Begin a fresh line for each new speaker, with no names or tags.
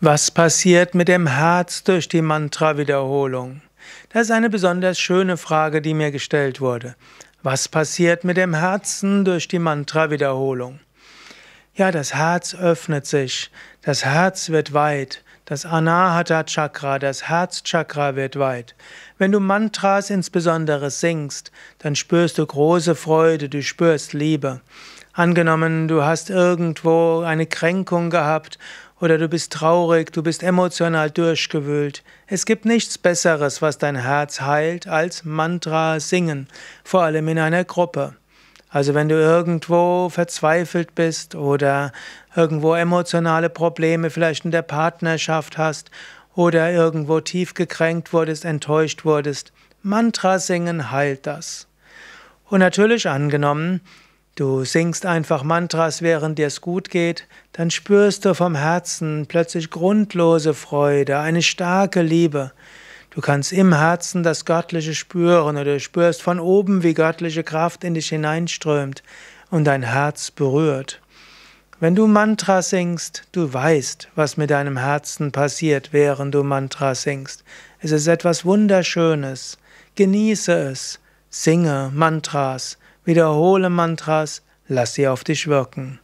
Was passiert mit dem Herz durch die Mantra-Wiederholung? Das ist eine besonders schöne Frage, die mir gestellt wurde. Was passiert mit dem Herzen durch die Mantra-Wiederholung? Ja, das Herz öffnet sich, das Herz wird weit, das Anahata Chakra, das Herzchakra wird weit. Wenn du Mantras insbesondere singst, dann spürst du große Freude, du spürst Liebe. Angenommen, du hast irgendwo eine Kränkung gehabt oder du bist traurig, du bist emotional durchgewühlt. Es gibt nichts Besseres, was dein Herz heilt, als Mantra singen, vor allem in einer Gruppe. Also wenn du irgendwo verzweifelt bist oder irgendwo emotionale Probleme vielleicht in der Partnerschaft hast oder irgendwo tief gekränkt wurdest, enttäuscht wurdest, Mantra singen heilt das. Und natürlich angenommen, Du singst einfach Mantras, während dir es gut geht, dann spürst du vom Herzen plötzlich grundlose Freude, eine starke Liebe. Du kannst im Herzen das Göttliche spüren oder du spürst von oben, wie göttliche Kraft in dich hineinströmt und dein Herz berührt. Wenn du Mantra singst, du weißt, was mit deinem Herzen passiert, während du Mantra singst. Es ist etwas Wunderschönes. Genieße es. Singe Mantras. Wiederhole Mantras, lass sie auf dich wirken.